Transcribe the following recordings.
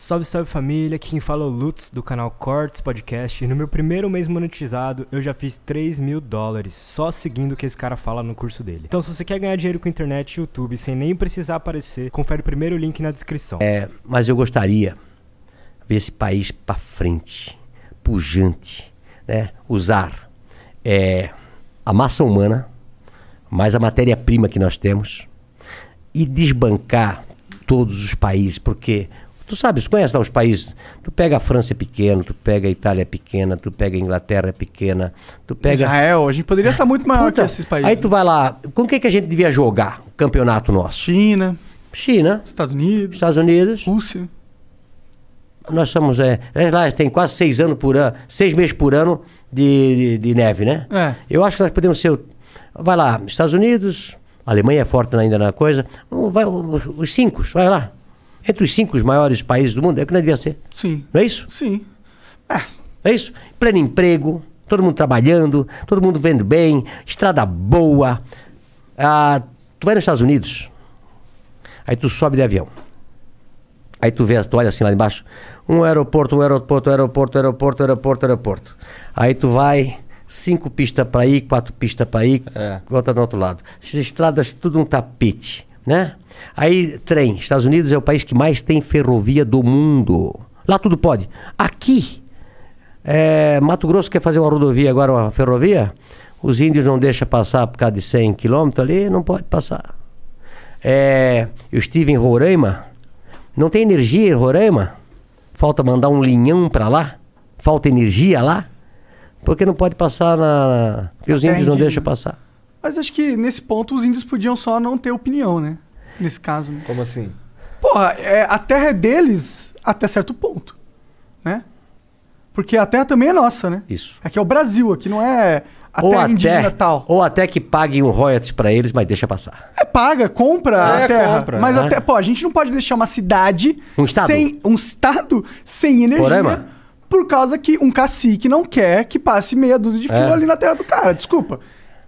Salve, salve família, aqui quem fala é o Lutz do canal Cortes Podcast e no meu primeiro mês monetizado eu já fiz 3 mil dólares só seguindo o que esse cara fala no curso dele. Então se você quer ganhar dinheiro com internet e YouTube sem nem precisar aparecer, confere o primeiro link na descrição. É, mas eu gostaria ver esse país pra frente, pujante, né? Usar é, a massa humana, mais a matéria-prima que nós temos e desbancar todos os países, porque Tu sabes, conhece lá os países. Tu pega a França é pequeno, tu pega a Itália é pequena, tu pega a Inglaterra é pequena, tu pega. Israel, a gente poderia estar tá muito maior Puta, que esses países. Aí tu vai lá, com quem que a gente devia jogar o campeonato nosso? China. China. Estados Unidos. Estados Unidos. Rússia. Nós somos. É, é lá tem quase seis anos por ano, seis meses por ano de, de, de neve, né? É. Eu acho que nós podemos ser. Vai lá, Estados Unidos, a Alemanha é forte ainda na coisa. Vai, os cinco, vai lá entre os cinco maiores países do mundo, é o que não devia ser. Sim. Não é isso? Sim. É. É isso? Pleno emprego, todo mundo trabalhando, todo mundo vendo bem, estrada boa. Ah, tu vai nos Estados Unidos, aí tu sobe de avião. Aí tu vê, tu olha assim lá embaixo, um aeroporto, um aeroporto, aeroporto, aeroporto, aeroporto, aeroporto. Aí tu vai, cinco pistas para ir, quatro pistas para ir, é. volta do outro lado. As estradas, tudo um tapete né? Aí, trem. Estados Unidos é o país que mais tem ferrovia do mundo. Lá tudo pode. Aqui, é, Mato Grosso quer fazer uma rodovia, agora uma ferrovia. Os índios não deixam passar por causa de 100 quilômetros ali, não pode passar. É, eu estive em Roraima. Não tem energia em Roraima? Falta mandar um linhão para lá? Falta energia lá? Porque não pode passar na. Porque os índios não deixam passar. Mas acho que nesse ponto os índios podiam só não ter opinião, né? Nesse caso. Né? Como assim? Porra, é, a terra é deles até certo ponto, né? Porque a terra também é nossa, né? Isso. Aqui é o Brasil, aqui não é a ou terra até, indígena tal. Ou até que paguem o royalties para eles, mas deixa passar. É, paga, compra é, a terra. Compra, mas né? até, pô, a gente não pode deixar uma cidade... Um estado. Sem, um estado sem energia. Porém, por causa que um cacique não quer que passe meia dúzia de filhos é. ali na terra do cara. Desculpa.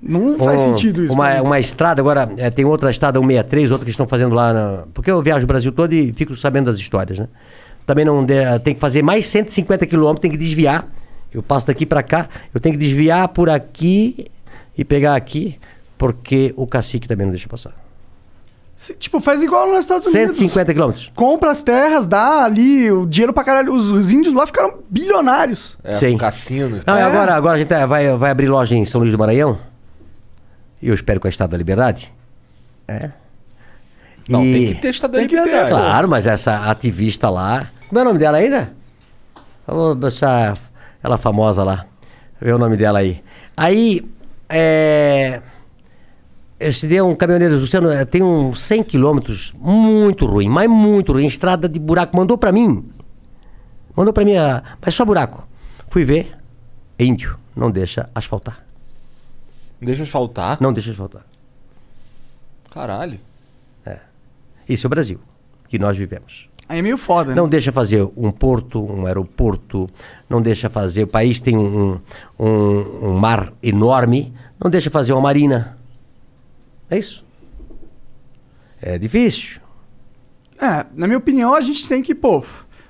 Não faz sentido isso. Uma, uma estrada, agora é, tem outra estrada 163, outra que estão fazendo lá. Na... Porque eu viajo o Brasil todo e fico sabendo das histórias, né? Também não de... Eh, tem que fazer mais 150 quilômetros, tem que desviar. Eu passo daqui para cá, eu tenho que desviar por aqui e pegar aqui, porque o cacique também não deixa passar. Tipo, faz igual nos Estados Unidos. 150 quilômetros. Compra as terras, dá ali o dinheiro pra caralho. Os, os índios lá ficaram bilionários. É, Sim. cassino. Não, é. agora, agora a gente eh, vai, vai abrir loja em São Luís do Maranhão. Eu espero com a é Estado da Liberdade. É. Não, e... tem que ter Estado da Liberdade. Ter, claro, mas essa ativista lá. Como é o nome dela ainda? Vou deixar ela famosa lá. Ver o nome dela aí. Aí. É... Esse dia um caminhoneiro, Luciano, eh, tem uns 100 quilômetros muito ruim, mas muito ruim. Estrada de buraco. Mandou para mim. Mandou para mim, ah, mas só buraco. Fui ver. Índio não deixa asfaltar. Deixa de faltar? Não deixa de faltar. Caralho. É. Esse é o Brasil que nós vivemos. Aí é meio foda, né? Não deixa fazer um porto, um aeroporto, não deixa fazer. O país tem um, um, um mar enorme, não deixa fazer uma marina. É isso. É difícil. É, na minha opinião, a gente tem que, pô,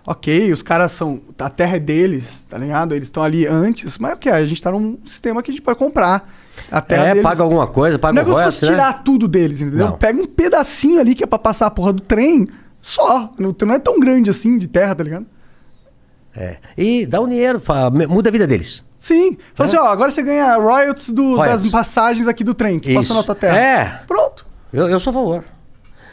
ok, os caras são. A terra é deles, tá ligado? Eles estão ali antes, mas o okay, que? A gente tá num sistema que a gente pode comprar. A terra é, deles. paga alguma coisa, paga alguma coisa. Não é se fosse né? tirar tudo deles, entendeu? Não. Pega um pedacinho ali que é pra passar a porra do trem, só. Não, não é tão grande assim de terra, tá ligado? É. E dá um dinheiro, fala, muda a vida deles. Sim. Fala é. assim, né? ó, agora você ganha royalties, do, royalties. das passagens aqui do trem que Isso. passa na tua terra. É. Pronto. Eu, eu sou a favor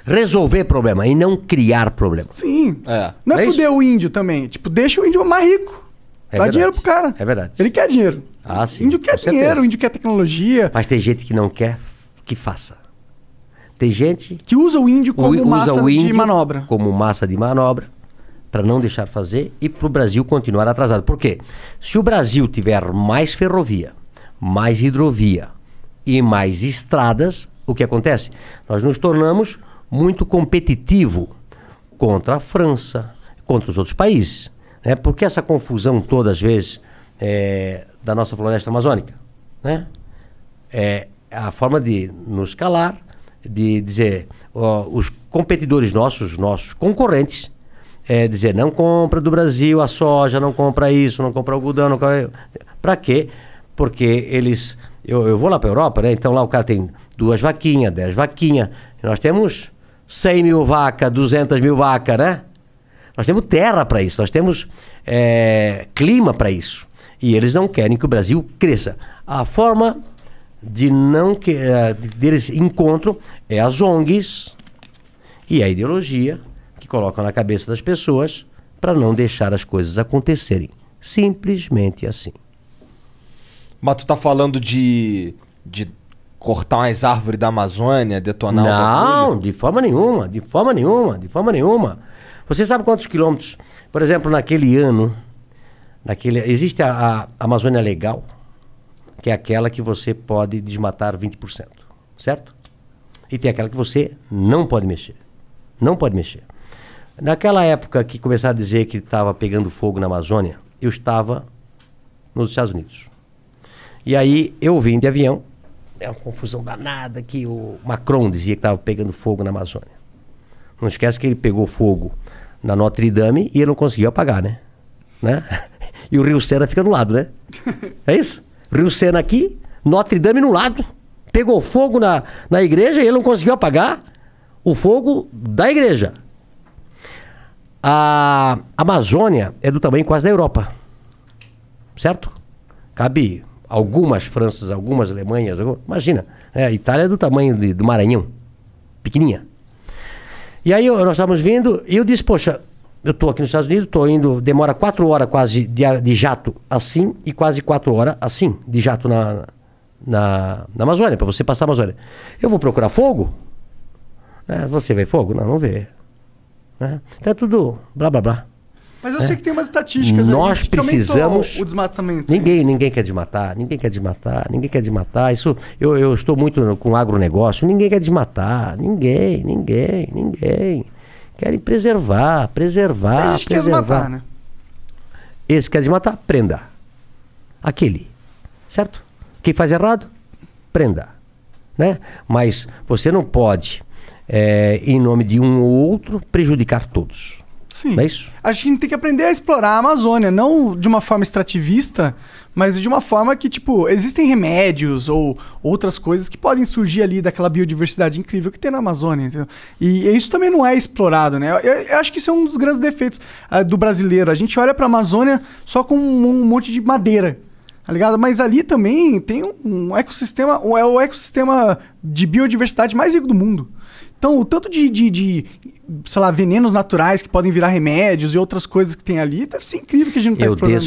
resolver problema e não criar problema. Sim. É. Não é, é fuder o índio também. Tipo, deixa o índio mais rico. É Dá verdade. dinheiro pro cara. É verdade. Ele quer dinheiro. Ah, sim. O índio quer Com dinheiro, o índio quer tecnologia. Mas tem gente que não quer que faça. Tem gente. Que usa o índio como usa massa o índio de manobra. Como massa de manobra, para não deixar fazer e para o Brasil continuar atrasado. Por quê? Se o Brasil tiver mais ferrovia, mais hidrovia e mais estradas, o que acontece? Nós nos tornamos muito competitivo contra a França, contra os outros países. Né? Por que essa confusão toda, às vezes, é, da nossa floresta amazônica? Né? É a forma de nos calar, de dizer, ó, os competidores nossos, nossos concorrentes, é, dizer, não compra do Brasil a soja, não compra isso, não compra algodão, não compra... para quê? Porque eles... Eu, eu vou lá para a Europa, né? Então lá o cara tem duas vaquinhas, dez vaquinhas. Nós temos 100 mil vacas, 200 mil vacas, né? Nós temos terra para isso, nós temos é, clima para isso. E eles não querem que o Brasil cresça. A forma de não que é, deles encontram é as ONGs e a ideologia que colocam na cabeça das pessoas para não deixar as coisas acontecerem. Simplesmente assim. Mas tu tá falando de, de cortar umas árvores da Amazônia, detonar Não, o de forma nenhuma, de forma nenhuma, de forma nenhuma. Você sabe quantos quilômetros, por exemplo, naquele ano, naquele, existe a, a Amazônia Legal, que é aquela que você pode desmatar 20%, certo? E tem aquela que você não pode mexer. Não pode mexer. Naquela época que começaram a dizer que estava pegando fogo na Amazônia, eu estava nos Estados Unidos. E aí eu vim de avião é uma confusão danada que o Macron dizia que estava pegando fogo na Amazônia. Não esquece que ele pegou fogo na Notre Dame e ele não conseguiu apagar, né? né? E o Rio Sena fica no lado, né? É isso? Rio Sena aqui, Notre Dame no lado. Pegou fogo na, na igreja e ele não conseguiu apagar o fogo da igreja. A Amazônia é do tamanho quase da Europa. Certo? Cabe algumas Franças, algumas Alemanhas. Imagina, né? a Itália é do tamanho de, do Maranhão, pequenininha. E aí nós estávamos vindo e eu disse, poxa, eu estou aqui nos Estados Unidos, estou indo, demora quatro horas quase de, de, jato assim e quase quatro horas assim de jato na, na, na Amazônia, para você passar a Amazônia. Eu vou procurar fogo? É, você vê fogo? Não, não vê. É, então é tudo blá blá blá. Mas eu sei é. que tem umas estatísticas. Nós ali, precisamos. O desmatamento. Ninguém, ninguém quer desmatar, ninguém quer desmatar, ninguém quer desmatar. Isso, eu, eu estou muito com agronegócio, ninguém quer desmatar, ninguém, ninguém, ninguém. Querem preservar, preservar. Esse preservar. quer desmatar, né? Esse quer desmatar, prenda. Aquele. Certo? Quem faz errado, prenda. Né? Mas você não pode, é, em nome de um ou outro, prejudicar todos. Sim. Não é isso? Acho que a gente tem que aprender a explorar a Amazônia, não de uma forma extrativista, mas de uma forma que, tipo, existem remédios ou outras coisas que podem surgir ali daquela biodiversidade incrível que tem na Amazônia, entendeu? E isso também não é explorado, né? Eu, eu acho que isso é um dos grandes defeitos uh, do brasileiro. A gente olha para a Amazônia só com um, um monte de madeira, tá ligado? Mas ali também tem um, um ecossistema, é o ecossistema de biodiversidade mais rico do mundo. Então, o tanto de, de, de, sei lá, venenos naturais que podem virar remédios e outras coisas que tem ali, deve ser incrível que a gente não tá eu problema. explorando.